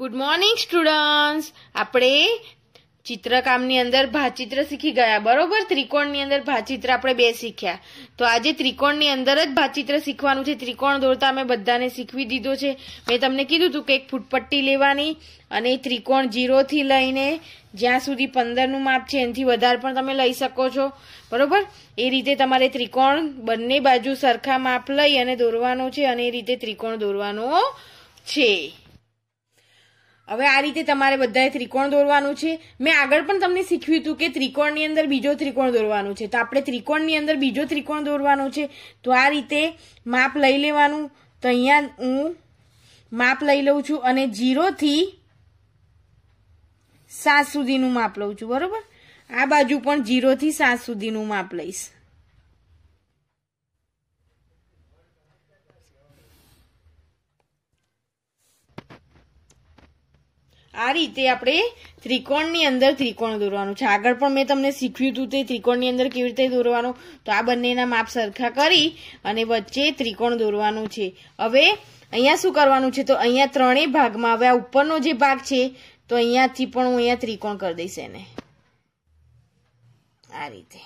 good morning students આપણે ચિત્રકામની અંદર ભાચિત્ર શીખી ગયા બરોબર ત્રિકોણની અંદર ભાચિત્ર આપણે બે શીખ્યા તો આજે ત્રિકોણની અંદર જ ભાચિત્ર શીખવાનું છે ત્રિકોણ દોરતા મેં બધાને શીખવી દીધો છે મેં તમને કીધું હતું કે એક ફૂટપટ્ટી લેવાની અને ત્રિકોણ જીરોથી લઈને જ્યાં સુધી પંદરનું માપ છે એનાથી વધારે પણ તમે લઈ શકો છો બરોબર એ રીતે તમારે ત્રિકોણ બંને બાજુ સરખા માપ લઈ અને દોરવાનો છે અને એ રીતે ત્રિકોણ દોરવાનો છે હવે આ રીતે તમારે બધાએ ત્રિકોણ દોરવાનું છે મેં આગળ પણ તમને શીખવ્યું હતું કે ત્રિકોણની અંદર બીજો ત્રિકોણ દોરવાનો છે તો આપણે ત્રિકોણની અંદર બીજો ત્રિકોણ દોરવાનો છે તો આ રીતે માપ લઈ લેવાનું તો અહીંયા હું માપ લઈ લઉં છું અને જીરોથી સાત સુધીનું માપ લઉં છું બરાબર આ બાજુ પણ જીરોથી સાત સુધીનું માપ લઈશ આ રીતે આપણે ત્રિકોણની અંદર ત્રિકોણ દોરવાનું છે આગળ પણ મેં તમને શીખ્યું હતું તે ત્રિકોણની અંદર કેવી રીતે દોરવાનું તો આ બંનેના માપ સરખા કરી અને વચ્ચે ત્રિકોણ દોરવાનું છે હવે અહીંયા શું કરવાનું છે તો અહીંયા ત્રણેય ભાગમાં હવે આ ઉપરનો જે ભાગ છે તો અહીંયાથી પણ હું અહીંયા ત્રિકોણ કરી દઈશ એને આ રીતે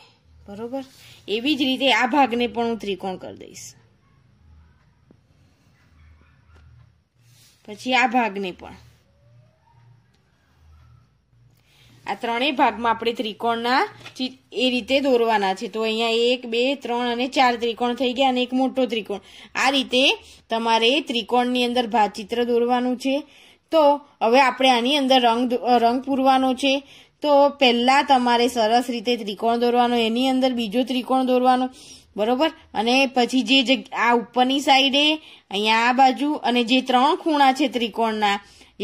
બરોબર એવી જ રીતે આ ભાગને પણ હું ત્રિકોણ કરી દઈશ પછી આ ભાગને પણ આ ત્રણેય ભાગમાં આપણે ત્રિકોણના એ રીતે દોરવાના છે તો અહીંયા એક બે ત્રણ અને ચાર ત્રિકોણ થઈ ગયા અને એક મોટો ત્રિકોણ આ રીતે તમારે ત્રિકોણની અંદર ભાગચિત્ર દોરવાનું છે તો હવે આપણે આની અંદર રંગ રંગ પૂરવાનો છે તો પહેલાં તમારે સરસ રીતે ત્રિકોણ દોરવાનો એની અંદર બીજો ત્રિકોણ દોરવાનો બરોબર અને પછી જે આ ઉપરની સાઈડે અહીંયા આ બાજુ અને જે ત્રણ ખૂણા છે ત્રિકોણના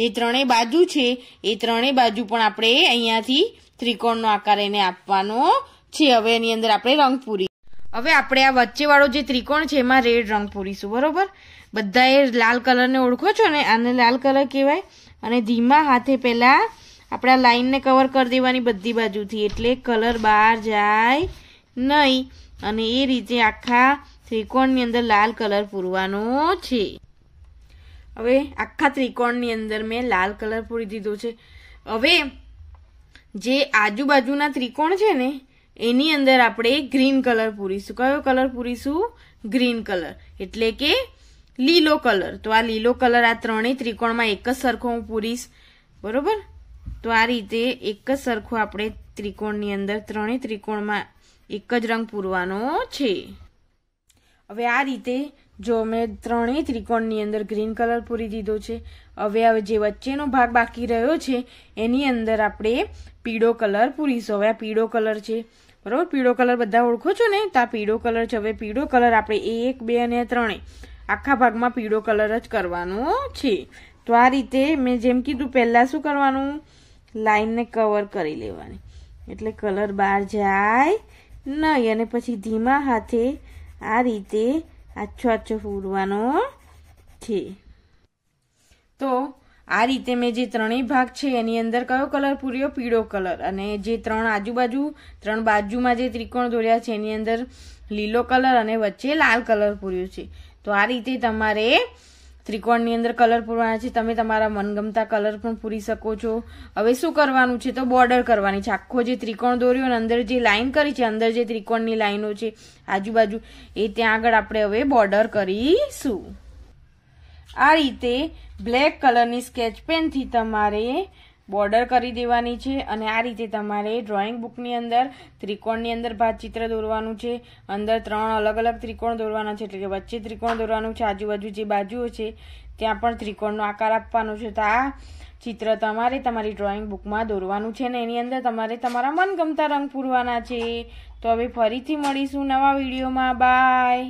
એ ત્રણેય બાજુ છે એ ત્રણેય બાજુ પણ આપણે અહીંયાથી ત્રિકોણનો આકાર એને આપવાનો છે હવે એની અંદર આપણે રંગ પૂરી હવે આપણે આ વચ્ચેવાળો જે ત્રિકોણ છે એમાં રેડ રંગ પૂરીશું બરાબર બધા લાલ કલરને ઓળખો છો ને આને લાલ કલર કહેવાય અને ધીમા હાથે પહેલાં આપણે આ લાઇનને કવર કરી દેવાની બધી બાજુથી એટલે કલર બહાર જાય નહીં અને એ રીતે આખા ત્રિકોણની અંદર લાલ કલર પૂરવાનો છે હવે આખા ત્રિકોણની અંદર મેં લાલ કલર પૂરી દીધો છે હવે જે આજુબાજુના ત્રિકોણ છે ને એની અંદર આપણે ગ્રીન કલર પૂરીશું કયો કલર પૂરીશું ગ્રીન કલર એટલે કે લીલો કલર તો આ લીલો કલર આ ત્રણેય ત્રિકોણમાં એક જ સરખો હું પૂરીશ બરોબર તો આ રીતે એક જ સરખો આપણે ત્રિકોણની અંદર ત્રણેય ત્રિકોણમાં એક જ રંગ પૂરવાનો છે હવે આ રીતે જો મેં ત્રણેય ત્રિકોણની અંદર ગ્રીન કલર પૂરી દીધો છે હવે હવે જે વચ્ચેનો ભાગ બાકી રહ્યો છે એની અંદર આપણે પીળો કલર પૂરીશું હવે આ પીળો કલર છે બરાબર પીળો કલર બધા ઓળખો છો ને તો આ પીળો કલર છે હવે પીળો કલર આપણે એક બે અને ત્રણે આખા ભાગમાં પીળો કલર જ કરવાનો છે તો આ રીતે મેં જેમ કીધું પહેલાં શું કરવાનું લાઈનને કવર કરી લેવાની એટલે કલર બહાર જાય નહીં અને પછી ધીમા હાથે આ રીતે આછો આછો પૂરવાનો છે તો આ રીતે મેં જે ત્રણેય ભાગ છે એની અંદર કયો કલર પૂર્યો પીળો કલર અને જે ત્રણ આજુબાજુ ત્રણ બાજુમાં જે ત્રિકોણ દોર્યા છે એની અંદર લીલો કલર અને વચ્ચે લાલ કલર પૂર્યો છે તો આ રીતે તમારે ત્રિકોણની અંદર કલર પૂરવાના છે તમે તમારા મનગમતા કલર પણ પૂરી શકો છો હવે શું કરવાનું છે તો બોર્ડર કરવાની છે આખો જે ત્રિકોણ દોર્યો અને અંદર જે લાઇન કરી છે અંદર જે ત્રિકોણની લાઈનો છે આજુબાજુ એ ત્યાં આગળ આપણે હવે બોર્ડર કરીશું આ રીતે બ્લેક કલરની સ્કેચ પેનથી તમારે બોર્ડર કરી દેવાની છે અને આ રીતે તમારે ડ્રોઈંગ બુકની અંદર ત્રિકોણની અંદર ભાત ચિત્ર દોરવાનું છે અંદર ત્રણ અલગ અલગ ત્રિકોણ દોરવાના છે એટલે કે વચ્ચે ત્રિકોણ દોરવાનું છે આજુબાજુ જે બાજુઓ છે ત્યાં પણ ત્રિકોણનો આકાર આપવાનો છે તો આ ચિત્ર તમારે તમારી ડ્રોઈંગ બુકમાં દોરવાનું છે ને એની અંદર તમારે તમારા મનગમતા રંગ પૂરવાના છે તો હવે ફરીથી મળીશું નવા વિડીયોમાં બાય